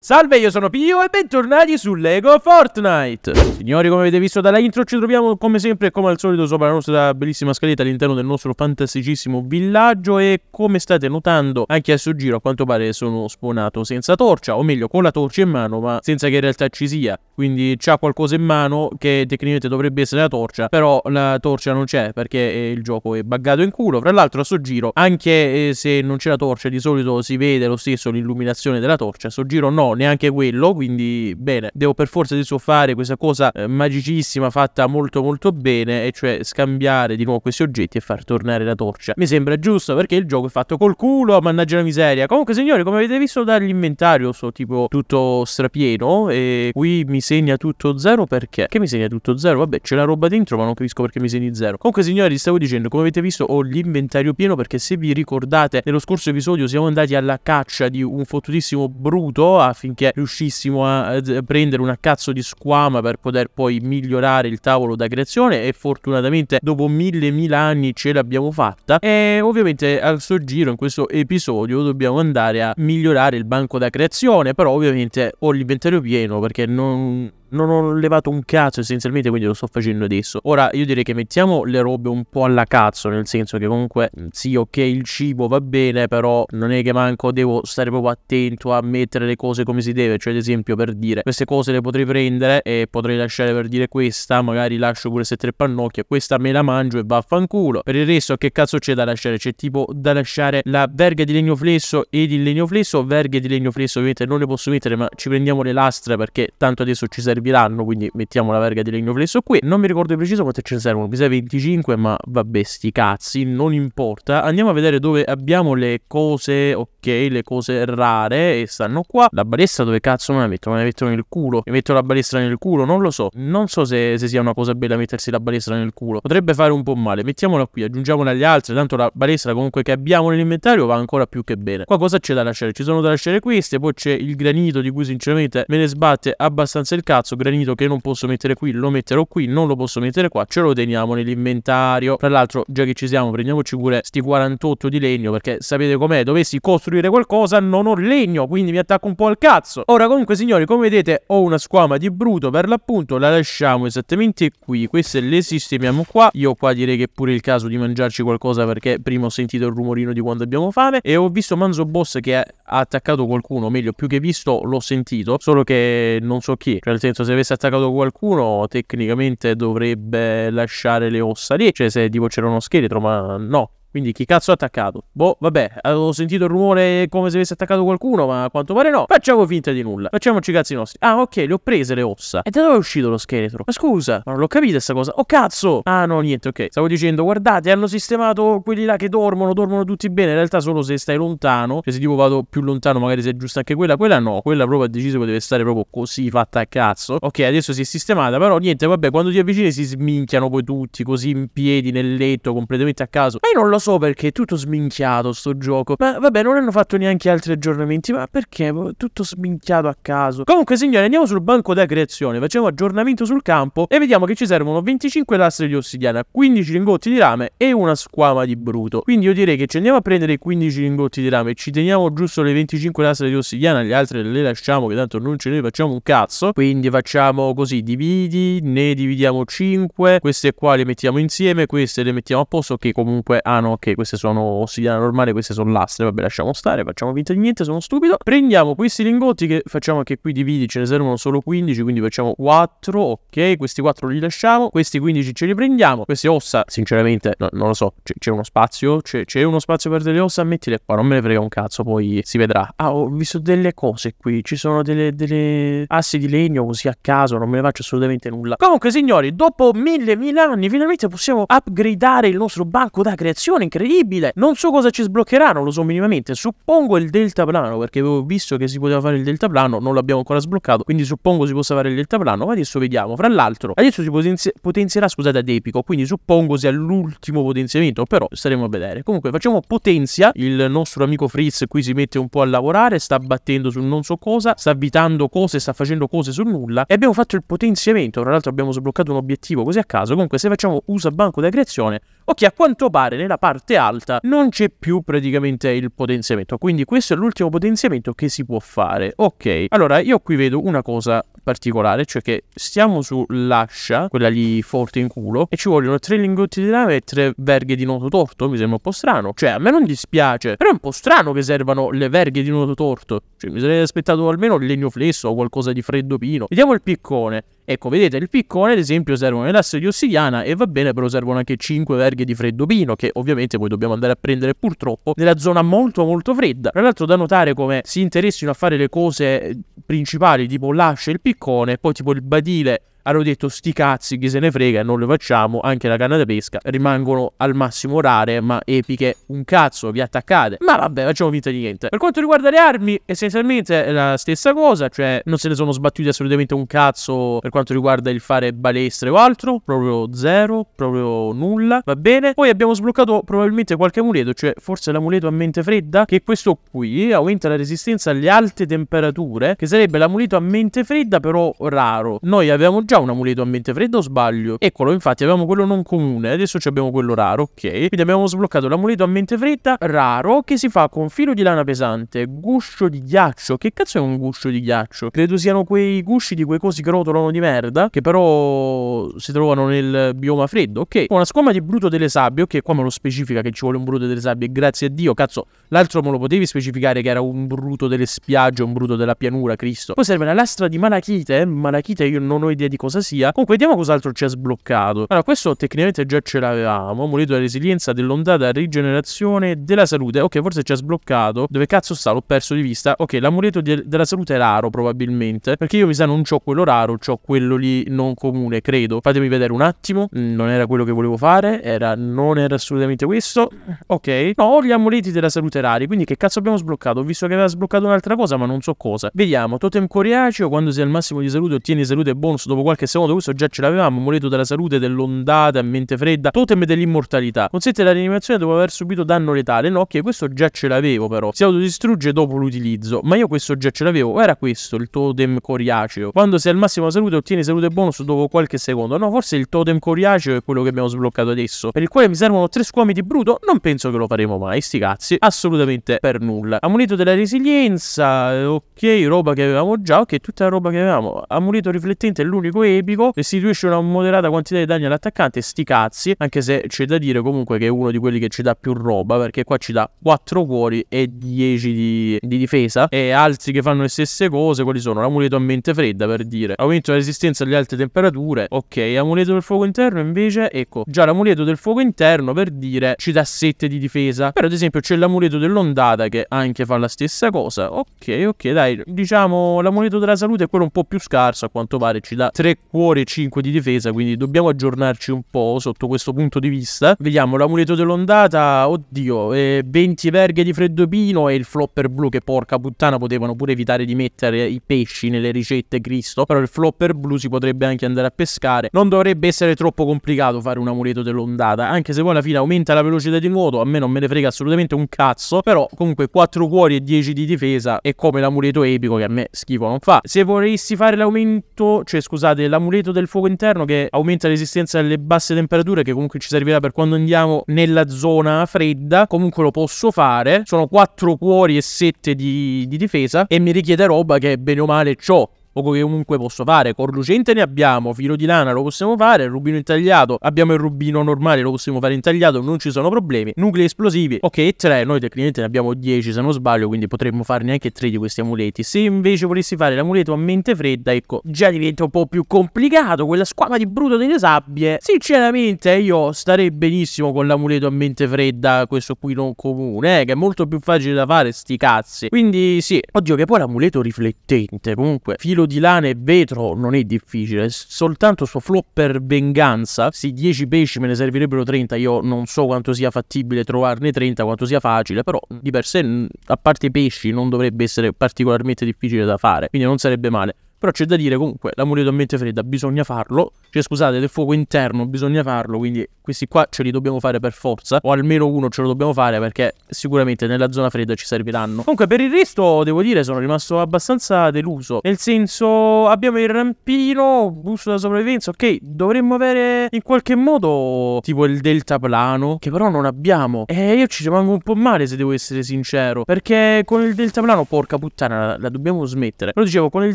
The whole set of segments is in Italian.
Salve, io sono Pio e bentornati su LEGO Fortnite! Signori, come avete visto dalla intro, ci troviamo come sempre e come al solito sopra la nostra bellissima scaletta all'interno del nostro fantasticissimo villaggio e come state notando, anche a suo giro a quanto pare sono spawnato senza torcia, o meglio con la torcia in mano, ma senza che in realtà ci sia. Quindi c'ha qualcosa in mano che tecnicamente dovrebbe essere la torcia, però la torcia non c'è perché eh, il gioco è buggato in culo. Fra l'altro a suo giro, anche eh, se non c'è la torcia, di solito si vede lo stesso l'illuminazione della torcia, a suo giro no neanche quello, quindi bene, devo per forza adesso fare questa cosa eh, magicissima fatta molto molto bene, e cioè scambiare di nuovo questi oggetti e far tornare la torcia. Mi sembra giusto perché il gioco è fatto col culo, mannaggia la miseria. Comunque signori, come avete visto dall'inventario, sto tipo tutto strapieno e qui mi segna tutto zero perché? Che mi segna tutto zero? Vabbè, c'è la roba dentro ma non capisco perché mi segni zero. Comunque signori, stavo dicendo, come avete visto ho l'inventario pieno perché se vi ricordate nello scorso episodio siamo andati alla caccia di un fottutissimo bruto a affinché riuscissimo a, prendere una cazzo di squama per poter poi migliorare il tavolo da creazione e fortunatamente dopo mille mila anni ce l'abbiamo fatta e ovviamente al suo giro in questo episodio dobbiamo andare a migliorare il banco da creazione però ovviamente ho l'inventario pieno perché non, non ho levato un cazzo essenzialmente, quindi lo sto facendo adesso. Ora io direi che mettiamo le robe un po' alla cazzo, nel senso che comunque mm, sì, ok, il cibo va bene, però non è che manco devo stare proprio attento a mettere le cose come si deve, cioè ad esempio per dire queste cose le potrei prendere e potrei lasciare per dire questa, magari lascio pure queste tre pannocchie, questa me la mangio e vaffanculo. Per il resto che cazzo c'è da lasciare? C'è tipo da lasciare la verga di legno flesso ed il legno flesso, verghe di legno flesso ovviamente non le posso mettere, ma ci prendiamo le lastre perché tanto adesso ci serve serviranno, quindi mettiamo la verga di legno flesso qui. Non mi ricordo di preciso quante ce ne servono, mi sa 25, ma vabbè sti cazzi, non importa. Andiamo a vedere dove abbiamo le cose, ok, le cose rare e stanno qua. La balestra dove cazzo me la metto? Me la metto nel culo? Mi metto la balestra nel culo? Non lo so. Non so se, se sia una cosa bella mettersi la balestra nel culo. Potrebbe fare un po' male. Mettiamola qui, aggiungiamola agli altri, tanto la balestra comunque che abbiamo nell'inventario va ancora più che bene. Qua cosa c'è da lasciare? Ci sono da lasciare queste, poi c'è il granito di cui sinceramente me ne sbatte abbastanza il cazzo cazzo granito che non posso mettere qui lo metterò qui non lo posso mettere qua ce lo teniamo nell'inventario tra l'altro già che ci siamo prendiamoci pure sti 48 di legno perché sapete com'è dovessi costruire qualcosa non ho legno quindi mi attacco un po' al cazzo ora comunque signori come vedete ho una squama di bruto per l'appunto la lasciamo esattamente qui queste le sistemiamo qua io qua direi che è pure il caso di mangiarci qualcosa perché prima ho sentito il rumorino di quando abbiamo fame e ho visto Manzo Boss che ha attaccato qualcuno meglio più che visto l'ho sentito solo che non so chi cioè nel senso senso, se avesse attaccato qualcuno, tecnicamente dovrebbe lasciare le ossa lì. Cioè, se tipo c'era uno scheletro, ma no, quindi chi cazzo ha attaccato? Boh, vabbè, avevo sentito il rumore come se avesse attaccato qualcuno, ma a quanto pare no. Facciamo finta di nulla. Facciamoci i cazzi nostri. Ah, ok, le ho prese le ossa. E da dove è uscito lo scheletro? Ma scusa, ma non l'ho capita sta cosa. Oh, cazzo! Ah, no, niente, ok. Stavo dicendo, guardate, hanno sistemato quelli là che dormono, dormono tutti bene. In realtà solo se stai lontano. Cioè, se tipo vado più lontano, magari se è giusta anche quella. Quella no, quella proprio ha deciso che deve stare proprio così, fatta a cazzo. Ok, adesso si è sistemata, però niente, vabbè, quando ti avvicini si sminchiano poi tutti, così in piedi, nel letto, completamente a caso. Ma io non lo so so perché è tutto sminchiato sto gioco. Ma vabbè, non hanno fatto neanche altri aggiornamenti. Ma perché? Tutto sminchiato a caso. Comunque, signori, andiamo sul banco da creazione. Facciamo aggiornamento sul campo e vediamo che ci servono 25 lastre di ossidiana, 15 lingotti di rame e una squama di bruto. Quindi io direi che ci andiamo a prendere i 15 lingotti di rame. Ci teniamo giusto le 25 lastre di ossidiana, le altre le lasciamo che tanto non ce ne facciamo un cazzo. Quindi facciamo così, dividi, ne dividiamo 5. Queste qua le mettiamo insieme, queste le mettiamo a posto che comunque hanno dicono ok queste sono ossidiana normale, queste sono lastre, vabbè lasciamo stare, facciamo finta di niente, sono stupido. Prendiamo questi lingotti che facciamo anche qui dividi, ce ne servono solo 15, quindi facciamo 4, ok, questi 4 li lasciamo, questi 15 ce li prendiamo, queste ossa sinceramente no, non lo so, c'è, uno spazio, c'è, uno spazio per delle ossa, mettile qua, non me ne frega un cazzo, poi si vedrà. Ah, ho visto delle cose qui, ci sono delle, delle assi di legno così a caso, non me ne faccio assolutamente nulla. Comunque signori, dopo mille, mille anni finalmente possiamo upgradare il nostro banco da creazione espansione incredibile. Non so cosa ci sbloccherà, non lo so minimamente. Suppongo il deltaplano, perché avevo visto che si poteva fare il deltaplano, non l'abbiamo ancora sbloccato, quindi suppongo si possa fare il deltaplano, ma adesso vediamo. Fra l'altro, adesso si potenzi potenzierà, scusate, ad epico, quindi suppongo sia l'ultimo potenziamento, però staremo a vedere. Comunque facciamo potenzia, il nostro amico Fritz qui si mette un po' a lavorare, sta battendo su non so cosa, sta abitando cose, sta facendo cose su nulla e abbiamo fatto il potenziamento, tra l'altro abbiamo sbloccato un obiettivo così a caso, comunque se facciamo usa banco da creazione, ok a quanto pare nella parte parte alta non c'è più praticamente il potenziamento. Quindi questo è l'ultimo potenziamento che si può fare. Ok, allora io qui vedo una cosa particolare, cioè che stiamo sull'ascia, quella lì forte in culo, e ci vogliono tre lingotti di lame e tre verghe di noto torto, mi sembra un po' strano. Cioè, a me non dispiace, però è un po' strano che servano le verghe di noto torto. Cioè, mi sarei aspettato almeno il legno flesso o qualcosa di freddo pino. Vediamo il piccone. Ecco, vedete, il piccone, ad esempio, servono le lasse di ossidiana e va bene, però servono anche 5 verghe di freddo pino, che ovviamente poi dobbiamo andare a prendere purtroppo nella zona molto molto fredda. Tra l'altro da notare come si interessino a fare le cose eh, principali, tipo l'ascia e il piccone, spiccone, poi tipo il badile hanno detto sti cazzi, chi se ne frega, non le facciamo, anche la canna da pesca, rimangono al massimo rare, ma epiche, un cazzo, vi attaccate. Ma vabbè, facciamo finta di niente. Per quanto riguarda le armi, essenzialmente è la stessa cosa, cioè non se ne sono sbattuti assolutamente un cazzo per quanto riguarda il fare balestre o altro, proprio zero, proprio nulla, va bene. Poi abbiamo sbloccato probabilmente qualche amuleto, cioè forse l'amuleto a mente fredda, che questo qui aumenta la resistenza alle alte temperature, che sarebbe l'amuleto a mente fredda però raro. Noi avevamo già un amuleto a mente fredda o sbaglio? Eccolo, infatti abbiamo quello non comune, adesso abbiamo quello raro, ok. Quindi abbiamo sbloccato l'amuleto a mente fredda raro che si fa con filo di lana pesante, guscio di ghiaccio. Che cazzo è un guscio di ghiaccio? Credo siano quei gusci di quei cosi che rotolano di merda, che però si trovano nel bioma freddo, ok. Una scoma di bruto delle sabbie, ok, qua me lo specifica che ci vuole un bruto delle sabbie, grazie a Dio, cazzo. L'altro me lo potevi specificare che era un bruto delle spiagge, un bruto della pianura, Cristo. Poi serve una lastra di malachite, eh. malachite io non ho idea di cosa sia. Comunque vediamo cos'altro ci ha sbloccato. Allora, questo tecnicamente già ce l'avevamo. Monito la resilienza dell'ondata rigenerazione della salute. Ok, forse ci ha sbloccato. Dove cazzo sta? L'ho perso di vista. Ok, l'amuleto de della salute è raro probabilmente. Perché io mi sa non ho quello raro, ho quello lì non comune, credo. Fatemi vedere un attimo. Mm, non era quello che volevo fare. Era, non era assolutamente questo. Ok. No, ho gli amuleti della salute rari. Quindi che cazzo abbiamo sbloccato? Ho visto che aveva sbloccato un'altra cosa, ma non so cosa. Vediamo. Totem coriaceo. Quando sei al massimo di salute ottieni salute bonus dopo qualche secondo, questo già ce l'avevamo, amuleto della salute, dell'ondata, mente fredda, totem dell'immortalità. Consente la rianimazione dopo aver subito danno letale, no, ok, questo già ce l'avevo però. Si autodistrugge dopo l'utilizzo, ma io questo già ce l'avevo, era questo il totem coriaceo. Quando sei al massimo salute ottieni salute bonus dopo qualche secondo, no, forse il totem coriaceo è quello che abbiamo sbloccato adesso, per il quale mi servono tre squami di bruto, non penso che lo faremo mai, sti cazzi, assolutamente per nulla. Amuleto della resilienza, eh, ok, roba che avevamo già, ok, tutta la roba che avevamo. Amuleto riflettente è l'unico gioco epico, restituisce una moderata quantità di danni all'attaccante, sti cazzi, anche se c'è da dire comunque che è uno di quelli che ci dà più roba, perché qua ci dà 4 cuori e 10 di, di difesa, e altri che fanno le stesse cose, quali sono? L'amuleto a mente fredda, per dire, aumento la resistenza alle alte temperature, ok, amuleto del fuoco interno invece, ecco, già l'amuleto del fuoco interno, per dire, ci dà 7 di difesa, però ad esempio c'è l'amuleto dell'ondata che anche fa la stessa cosa, ok, ok, dai, diciamo l'amuleto della salute è quello un po' più scarso, a quanto pare ci dà 3 3 cuori e 5 di difesa, quindi dobbiamo aggiornarci un po' sotto questo punto di vista. Vediamo, l'amuleto dell'ondata, oddio, eh, 20 verghe di freddo pino e il flopper blu che porca puttana potevano pure evitare di mettere i pesci nelle ricette, Cristo. Però il flopper blu si potrebbe anche andare a pescare. Non dovrebbe essere troppo complicato fare un amuleto dell'ondata, anche se poi alla fine aumenta la velocità di nuoto, a me non me ne frega assolutamente un cazzo, però comunque 4 cuori e 10 di difesa è come l'amuleto epico che a me schifo non fa. Se vorresti fare l'aumento, cioè scusate, pensate, l'amuleto del fuoco interno che aumenta la resistenza alle basse temperature, che comunque ci servirà per quando andiamo nella zona fredda, comunque lo posso fare. Sono 4 cuori e 7 di, di difesa e mi richiede roba che bene o male ho o che comunque posso fare. Con lucente ne abbiamo, filo di lana lo possiamo fare, rubino intagliato, abbiamo il rubino normale, lo possiamo fare intagliato, non ci sono problemi. Nuclei esplosivi, ok, 3, noi tecnicamente ne abbiamo 10 se non sbaglio, quindi potremmo farne anche 3 di questi amuleti. Se invece volessi fare l'amuleto a mente fredda, ecco, già diventa un po' più complicato, quella squama di bruto delle sabbie. Sinceramente io starei benissimo con l'amuleto a mente fredda, questo qui non comune, eh, che è molto più facile da fare, sti cazzi. Quindi sì, oddio che poi l'amuleto riflettente, comunque, filo di lana e vetro non è difficile, soltanto sto flow per venganza, sì 10 pesci me ne servirebbero 30, io non so quanto sia fattibile trovarne 30, quanto sia facile, però di per sé a parte i pesci non dovrebbe essere particolarmente difficile da fare, quindi non sarebbe male. Però c'è da dire comunque, la muriato a mente fredda bisogna farlo. Cioè, scusate, del fuoco interno bisogna farlo, quindi questi qua ce li dobbiamo fare per forza. O almeno uno ce lo dobbiamo fare perché sicuramente nella zona fredda ci serviranno. Comunque, per il resto, devo dire, sono rimasto abbastanza deluso. Nel senso, abbiamo il rampino, busto da sopravvivenza, ok. Dovremmo avere in qualche modo tipo il deltaplano, che però non abbiamo. E io ci rimango un po' male se devo essere sincero. Perché con il deltaplano, porca puttana, la, la dobbiamo smettere. Però dicevo, con il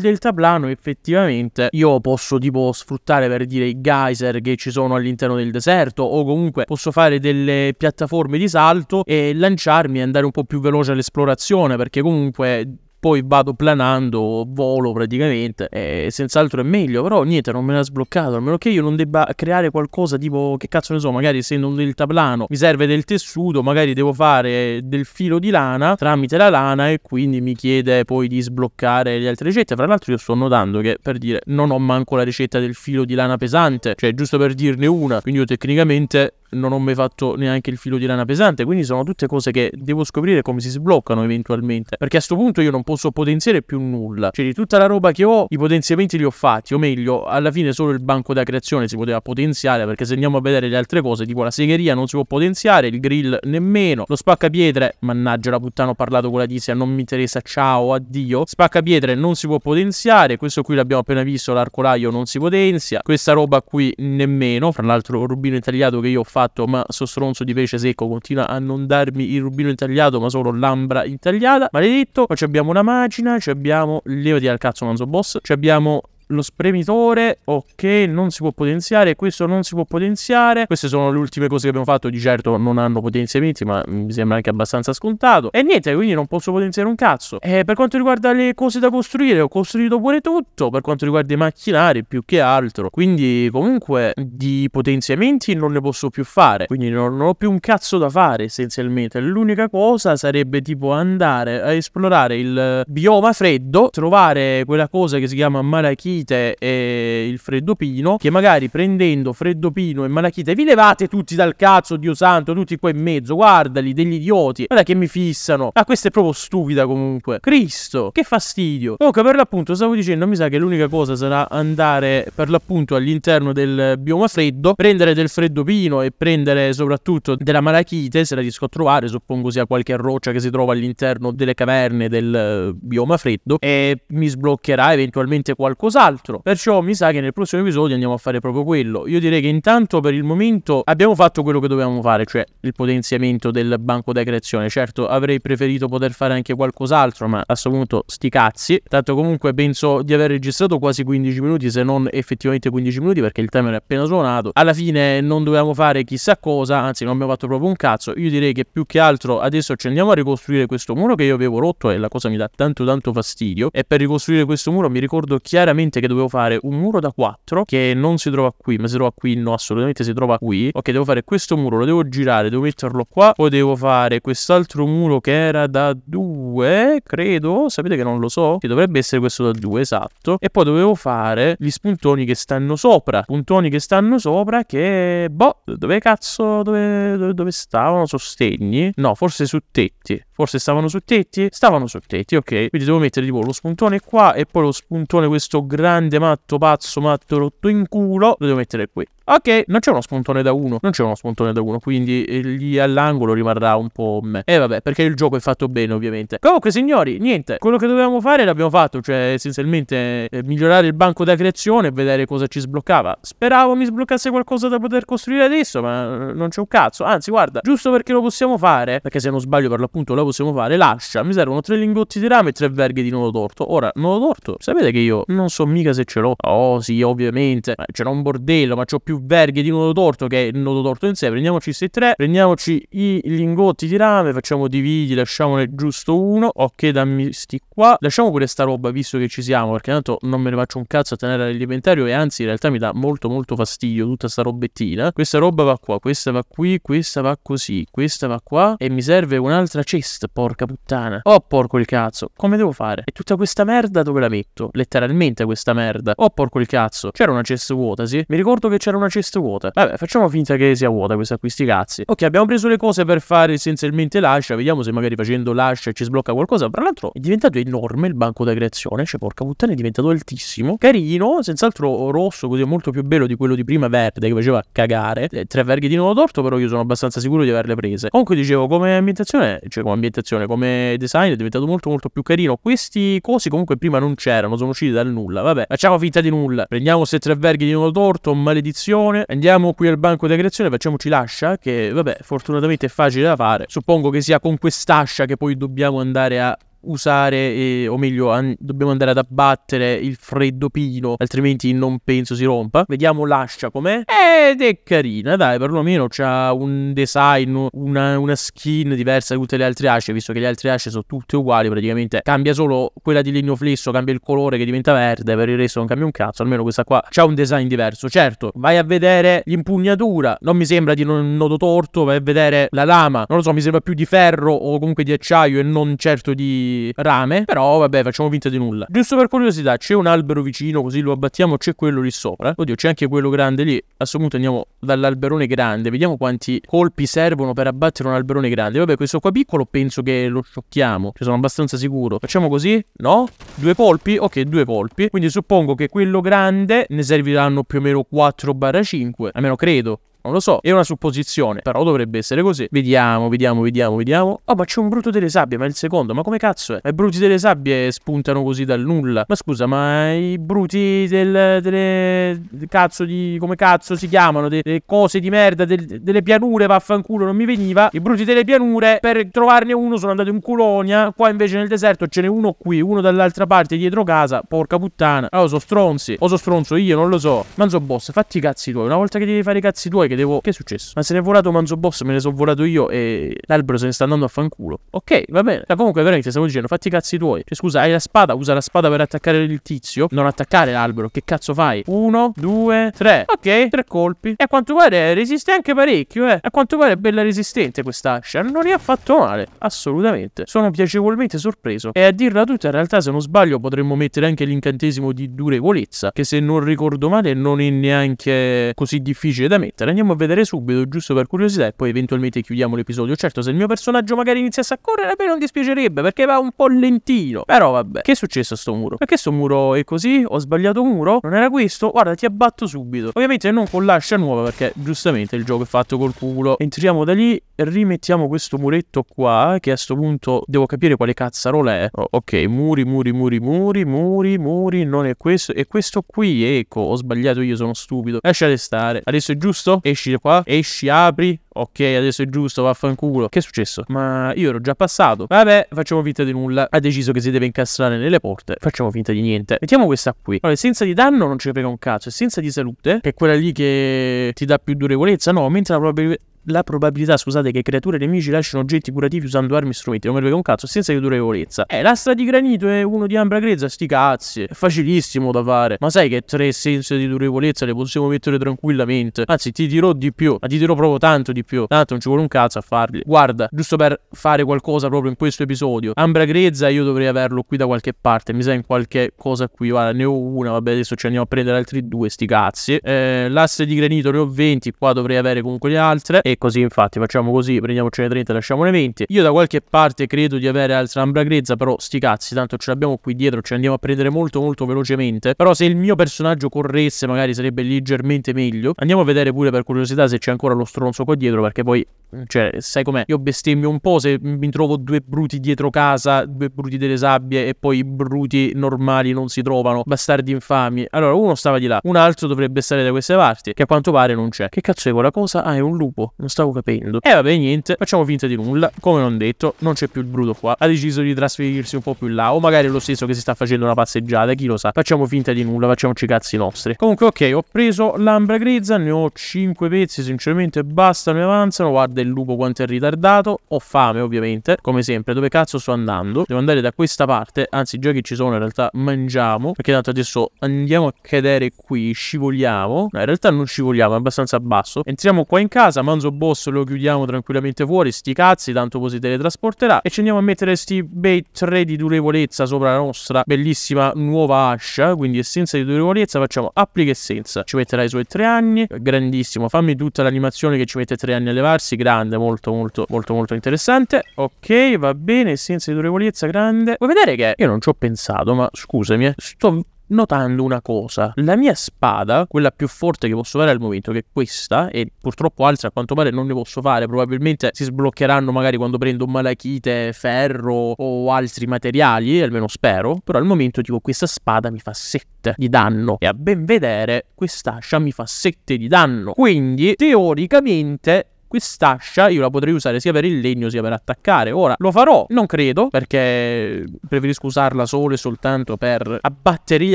deltaplano piano effettivamente io posso tipo sfruttare per dire i geyser che ci sono all'interno del deserto o comunque posso fare delle piattaforme di salto e lanciarmi e andare un po' più veloce all'esplorazione perché comunque poi vado planando, volo praticamente, e senz'altro è meglio, però niente, non me l'ha sbloccato, a meno che io non debba creare qualcosa tipo, che cazzo ne so, magari se non un deltaplano mi serve del tessuto, magari devo fare del filo di lana tramite la lana e quindi mi chiede poi di sbloccare le altre ricette, fra l'altro io sto notando che per dire non ho manco la ricetta del filo di lana pesante, cioè giusto per dirne una, quindi io tecnicamente non ho mai fatto neanche il filo di lana pesante, quindi sono tutte cose che devo scoprire come si sbloccano eventualmente, perché a questo punto io non posso posso potenziare più nulla. Cioè, di tutta la roba che ho, i potenziamenti li ho fatti, o meglio, alla fine solo il banco da creazione si poteva potenziare, perché se andiamo a vedere le altre cose, tipo la segheria non si può potenziare, il grill nemmeno, lo spaccapietre, mannaggia la puttana, ho parlato con la tizia, non mi interessa, ciao, addio. Spaccapietre non si può potenziare, questo qui l'abbiamo appena visto, l'arcolaio non si potenzia, questa roba qui nemmeno, fra l'altro il rubino intagliato che io ho fatto, ma sto stronzo di pesce secco continua a non darmi il rubino intagliato, ma solo l'ambra intagliata, maledetto, poi abbiamo una Magina, abbiamo Leo di Alcazzo Manzo Boss, abbiamo lo spremitore, ok, non si può potenziare, questo non si può potenziare. Queste sono le ultime cose che abbiamo fatto, di certo non hanno potenziamenti, ma mi sembra anche abbastanza scontato. E niente, quindi non posso potenziare un cazzo. E eh, per quanto riguarda le cose da costruire, ho costruito pure tutto, per quanto riguarda i macchinari più che altro. Quindi comunque di potenziamenti non ne posso più fare, quindi non, non ho più un cazzo da fare essenzialmente. L'unica cosa sarebbe tipo andare a esplorare il bioma freddo, trovare quella cosa che si chiama Malachite malachite e il Freddo Pino, che magari prendendo Freddo Pino e malachite vi levate tutti dal cazzo, Dio santo, tutti qua in mezzo, guardali, degli idioti, guarda che mi fissano. Ah, questa è proprio stupida comunque. Cristo, che fastidio. Comunque per l'appunto stavo dicendo, mi sa che l'unica cosa sarà andare per l'appunto all'interno del bioma freddo, prendere del Freddo Pino e prendere soprattutto della malachite, se la riesco a trovare, suppongo sia qualche roccia che si trova all'interno delle caverne del eh, bioma freddo e mi sbloccherà eventualmente qualcos'altro altro. Perciò mi sa che nel prossimo episodio andiamo a fare proprio quello. Io direi che intanto per il momento abbiamo fatto quello che dovevamo fare, cioè il potenziamento del banco da creazione. Certo, avrei preferito poter fare anche qualcos'altro, ma a questo punto sti cazzi. Tanto comunque penso di aver registrato quasi 15 minuti, se non effettivamente 15 minuti, perché il timer è appena suonato. Alla fine non dovevamo fare chissà cosa, anzi non abbiamo fatto proprio un cazzo. Io direi che più che altro adesso ci andiamo a ricostruire questo muro che io avevo rotto e la cosa mi dà tanto tanto fastidio. E per ricostruire questo muro mi ricordo chiaramente mente che dovevo fare un muro da 4 che non si trova qui, ma si trova qui, no, assolutamente si trova qui. Ok, devo fare questo muro, lo devo girare, devo metterlo qua, Poi devo fare quest'altro muro che era da 2, credo, sapete che non lo so, che dovrebbe essere questo da 2, esatto. E poi dovevo fare gli spuntoni che stanno sopra, puntoni che stanno sopra che, boh, dove cazzo, dove, dove stavano, sostegni? No, forse su tetti. Forse stavano su tetti? Stavano su tetti, ok. Quindi devo mettere tipo lo spuntone qua e poi lo spuntone questo grande matto, pazzo, matto rotto in culo. Lo devo mettere qui. Ok, non c'è uno spuntone da 1, non c'è uno spuntone da 1, quindi eh, lì all'angolo rimarrà un po' me. E eh, vabbè, perché il gioco è fatto bene ovviamente. Comunque signori, niente, quello che dovevamo fare l'abbiamo fatto, cioè essenzialmente eh, migliorare il banco da creazione e vedere cosa ci sbloccava. Speravo mi sbloccasse qualcosa da poter costruire adesso, ma eh, non c'è un cazzo. Anzi, guarda, giusto perché lo possiamo fare, perché se non sbaglio per l'appunto lo possiamo fare, lascia, mi servono tre lingotti di rame e tre verghe di nodo torto. Ora, nodo torto, sapete che io non so mica se ce l'ho. Oh sì, ovviamente, ma eh, ce un bordello, ma c'ho più più verghe di nodo torto che è il nodo torto in sé. Prendiamoci questi tre, prendiamoci i lingotti di rame, facciamo dividi, lasciamone giusto uno. Ok, dammi sti qua. Lasciamo pure sta roba visto che ci siamo, perché tanto non me ne faccio un cazzo a tenere all'inventario e anzi in realtà mi dà molto molto fastidio tutta sta robettina. Questa roba va qua, questa va qui, questa va così, questa va qua e mi serve un'altra chest, porca puttana. Oh porco il cazzo, come devo fare? E tutta questa merda dove la metto? Letteralmente questa merda. Oh porco il cazzo, c'era una chest vuota, sì? Mi ricordo che c'era una una cesta vuota. Vabbè, facciamo finta che sia vuota questa qui, sti cazzi. Ok, abbiamo preso le cose per fare essenzialmente l'ascia. Vediamo se magari facendo l'ascia ci sblocca qualcosa. Tra l'altro è diventato enorme il banco da creazione. Cioè, porca puttana, è diventato altissimo. Carino, senz'altro rosso, così è molto più bello di quello di prima verde che faceva cagare. Eh, tre verghe di nodo torto, però io sono abbastanza sicuro di averle prese. Comunque dicevo, come ambientazione, cioè come ambientazione, come design è diventato molto molto più carino. Questi cosi comunque prima non c'erano, sono usciti dal nulla. Vabbè, facciamo finta di nulla. Prendiamo queste tre verghe di nodo torto, maledizione creazione, andiamo qui al banco della creazione, facciamoci l'ascia, che vabbè, fortunatamente è facile da fare. Suppongo che sia con quest'ascia che poi dobbiamo andare a usare, eh, o meglio, an- dobbiamo andare ad abbattere il freddo pino, altrimenti non penso si rompa. Vediamo l'ascia com'è. Ed è carina, dai, perlomeno c'ha un design, una, una skin diversa da tutte le altre asce, visto che le altre asce sono tutte uguali praticamente. Cambia solo quella di legno flesso, cambia il colore che diventa verde, per il resto non cambia un cazzo, almeno questa qua c'ha un design diverso. Certo, vai a vedere l'impugnatura, non mi sembra di un nodo torto, vai a vedere la lama, non lo so, mi sembra più di ferro o comunque di acciaio e non certo di rame, però vabbè facciamo finta di nulla. Giusto per curiosità, c'è un albero vicino così lo abbattiamo, c'è quello lì sopra. Oddio, c'è anche quello grande lì. A questo punto andiamo dall'alberone grande, vediamo quanti colpi servono per abbattere un alberone grande. Vabbè, questo qua piccolo penso che lo sciocchiamo, cioè sono abbastanza sicuro. Facciamo così? No? Due colpi? Ok, due colpi. Quindi suppongo che quello grande ne serviranno più o meno 4 5, almeno credo. Non lo so, è una supposizione, però dovrebbe essere così. Vediamo, vediamo, vediamo, vediamo. Oh, ma c'è un bruto delle sabbie, ma è il secondo, ma come cazzo è? Ma i bruti delle sabbie spuntano così dal nulla. Ma scusa, ma i bruti del... delle... cazzo di... come cazzo si chiamano? De, delle cose di merda, del, delle pianure, vaffanculo, non mi veniva. I bruti delle pianure, per trovarne uno sono andato in colonia, qua invece nel deserto ce n'è uno qui, uno dall'altra parte, dietro casa. Porca puttana. Oh, allora, sono stronzi. O sono stronzo io, non lo so. Manzo boss, fatti i cazzi tuoi. Una volta che devi fare i cazzi tuoi, che che devo... Che è successo? Ma se ne è volato Manzo Boss, me ne sono volato io e l'albero se ne sta andando a fanculo. Ok, va bene. Ma comunque veramente stiamo dicendo, fatti i cazzi tuoi. Cioè scusa, hai la spada, usa la spada per attaccare il tizio. Non attaccare l'albero, che cazzo fai? Uno, due, tre. Ok, tre colpi. E a quanto pare resiste anche parecchio, eh. A quanto pare è bella resistente questa ascia. Non ne ha fatto male, assolutamente. Sono piacevolmente sorpreso. E a dirla tutta, in realtà se non sbaglio potremmo mettere anche l'incantesimo di durevolezza, che se non ricordo male non è neanche così difficile da mettere. Andiamo andremo a vedere subito, giusto per curiosità, e poi eventualmente chiudiamo l'episodio. Certo, se il mio personaggio magari iniziasse a correre, a me non dispiacerebbe, perché va un po' lentino. Però vabbè, che è successo a sto muro? Perché sto muro è così? Ho sbagliato muro? Non era questo? Guarda, ti abbatto subito. Ovviamente non con l'ascia nuova, perché giustamente il gioco è fatto col culo. Entriamo da lì, rimettiamo questo muretto qua, che a sto punto devo capire quale cazzarola è. Oh, ok, muri, muri, muri, muri, muri, muri, non è questo. E questo qui, ecco, ho sbagliato io, sono stupido. Lasciate stare. Adesso è giusto? È esci da qua, esci, apri, ok adesso è giusto vaffanculo che è successo ma io ero già passato vabbè facciamo finta di nulla ha deciso che si deve incastrare nelle porte facciamo finta di niente mettiamo questa qui allora senza di danno non ci frega un cazzo e senza di salute che è quella lì che ti dà più durevolezza no mentre la probabilità la probabilità, scusate, che creature nemici lasciano oggetti curativi usando armi e strumenti, non me lo frega un cazzo, senza di durevolezza. Eh, l'asta di granito è uno di ambra grezza, sti cazzi, è facilissimo da fare. Ma sai che tre senza di durevolezza le possiamo mettere tranquillamente. Anzi, ti dirò di più, ma ti dirò proprio tanto di più. Tanto non ci vuole un cazzo a farli. Guarda, giusto per fare qualcosa proprio in questo episodio, ambra grezza io dovrei averlo qui da qualche parte, mi sa in qualche cosa qui, guarda, ne ho una, vabbè, adesso ci andiamo a prendere altri due, sti cazzi. Eh, l'asse di granito ne ho 20, qua dovrei avere comunque le altre. E così infatti facciamo così, prendiamocene 30 e le 20. Io da qualche parte credo di avere Alzambra grezza, però sti cazzi, tanto ce l'abbiamo qui dietro, ce andiamo a prendere molto molto velocemente. Però se il mio personaggio corresse magari sarebbe leggermente meglio. Andiamo a vedere pure per curiosità se c'è ancora lo stronzo qua dietro, perché poi, cioè, sai com'è? Io bestemmio un po' se mi trovo due bruti dietro casa, due bruti delle sabbie e poi i bruti normali non si trovano, bastardi infami. Allora, uno stava di là, un altro dovrebbe stare da queste parti, che a quanto pare non c'è. Che cazzo è quella cosa? Ah, è un lupo. Non stavo capendo. E eh, vabbè, niente, facciamo finta di nulla. Come non detto, non c'è più il bruto qua. Ha deciso di trasferirsi un po' più in là. O magari è lo stesso che si sta facendo una passeggiata, chi lo sa. Facciamo finta di nulla, facciamoci i cazzi nostri. Comunque, ok, ho preso l'ambra grezza, ne ho 5 pezzi, sinceramente basta, mi avanzano. Guarda il lupo quanto è ritardato. Ho fame, ovviamente, come sempre. Dove cazzo sto andando? Devo andare da questa parte. Anzi, già che ci sono, in realtà mangiamo. Perché tanto adesso andiamo a cadere qui, scivoliamo. No, in realtà non scivoliamo, è abbastanza basso. Entriamo qua in casa, mangio boss lo chiudiamo tranquillamente fuori, sti cazzi, tanto così teletrasporterà. E ci andiamo a mettere sti bei 3 di durevolezza sopra la nostra bellissima nuova ascia, eh? quindi essenza di durevolezza facciamo applica essenza. Ci metterà i suoi 3 anni, eh, grandissimo, fammi tutta l'animazione che ci mette 3 anni a levarsi, grande, molto molto molto molto interessante. Ok, va bene, essenza di durevolezza, grande. Vuoi vedere che io non ci ho pensato, ma scusami, eh, sto notando una cosa. La mia spada, quella più forte che posso fare al momento, che è questa, e purtroppo altre a quanto pare non ne posso fare, probabilmente si sbloccheranno magari quando prendo malachite, ferro o altri materiali, almeno spero, però al momento dico questa spada mi fa 7 di danno e a ben vedere quest'ascia mi fa 7 di danno. Quindi teoricamente quest'ascia io la potrei usare sia per il legno sia per attaccare. Ora, lo farò? Non credo, perché preferisco usarla solo e soltanto per abbattere gli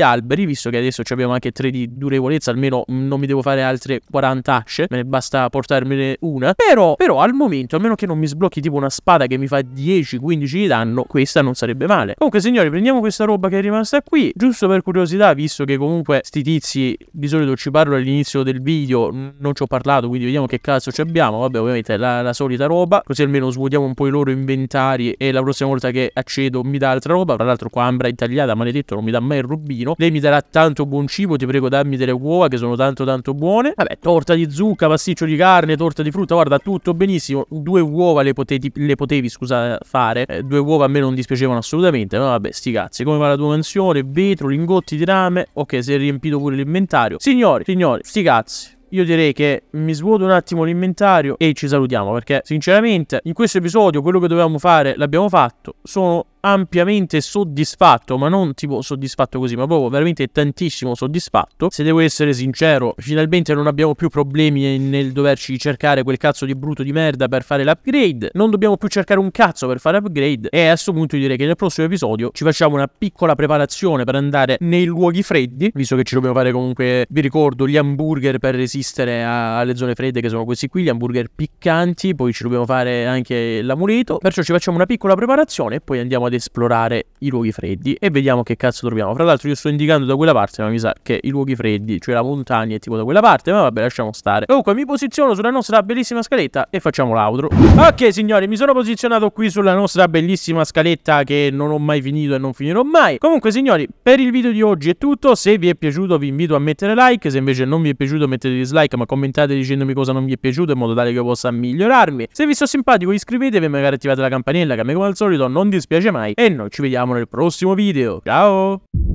alberi, visto che adesso abbiamo anche 3 di durevolezza, almeno mm, non mi devo fare altre 40 asce, me ne basta portarmene una. Però, però al momento, a meno che non mi sblocchi tipo una spada che mi fa 10-15 di danno, questa non sarebbe male. Comunque signori, prendiamo questa roba che è rimasta qui, giusto per curiosità, visto che comunque sti tizi, di solito ci parlo all'inizio del video, non ci ho parlato, quindi vediamo che cazzo ci abbiamo, robe, ovviamente la, la solita roba, così almeno svuotiamo un po' i loro inventari e la prossima volta che accedo mi dà altra roba, tra l'altro qua Ambra intagliata, maledetto, non mi dà mai il rubino, lei mi darà tanto buon cibo, ti prego dammi delle uova che sono tanto tanto buone, vabbè, torta di zucca, pasticcio di carne, torta di frutta, guarda, tutto benissimo, due uova le, poteti, le potevi, scusa, fare, eh, due uova a me non dispiacevano assolutamente, ma vabbè, sti cazzi, come va la tua mansione, vetro, lingotti di rame, ok, si è riempito pure l'inventario, signori, signori, sti cazzi io direi che mi svuoto un attimo l'inventario e ci salutiamo perché sinceramente in questo episodio quello che dovevamo fare l'abbiamo fatto. Sono ampiamente soddisfatto, ma non tipo soddisfatto così, ma proprio veramente tantissimo soddisfatto. Se devo essere sincero, finalmente non abbiamo più problemi nel doverci cercare quel cazzo di brutto di merda per fare l'upgrade. Non dobbiamo più cercare un cazzo per fare l'upgrade. E a questo punto direi che nel prossimo episodio ci facciamo una piccola preparazione per andare nei luoghi freddi, visto che ci dobbiamo fare comunque, vi ricordo, gli hamburger per resistere a, alle zone fredde che sono questi qui, gli hamburger piccanti, poi ci dobbiamo fare anche l'amuleto. Perciò ci facciamo una piccola preparazione e poi andiamo a ad esplorare i luoghi freddi e vediamo che cazzo troviamo. Fra l'altro io sto indicando da quella parte, ma mi sa che i luoghi freddi, cioè la montagna è tipo da quella parte, ma vabbè lasciamo stare. Comunque mi posiziono sulla nostra bellissima scaletta e facciamo l'outro. Ok signori, mi sono posizionato qui sulla nostra bellissima scaletta che non ho mai finito e non finirò mai. Comunque signori, per il video di oggi è tutto, se vi è piaciuto vi invito a mettere like, se invece non vi è piaciuto mettete dislike, ma commentate dicendomi cosa non vi è piaciuto in modo tale che io possa migliorarmi. Se vi sto simpatico iscrivetevi e magari attivate la campanella che a me come al solito non dispiace mai mai e noi ci vediamo nel prossimo video. Ciao!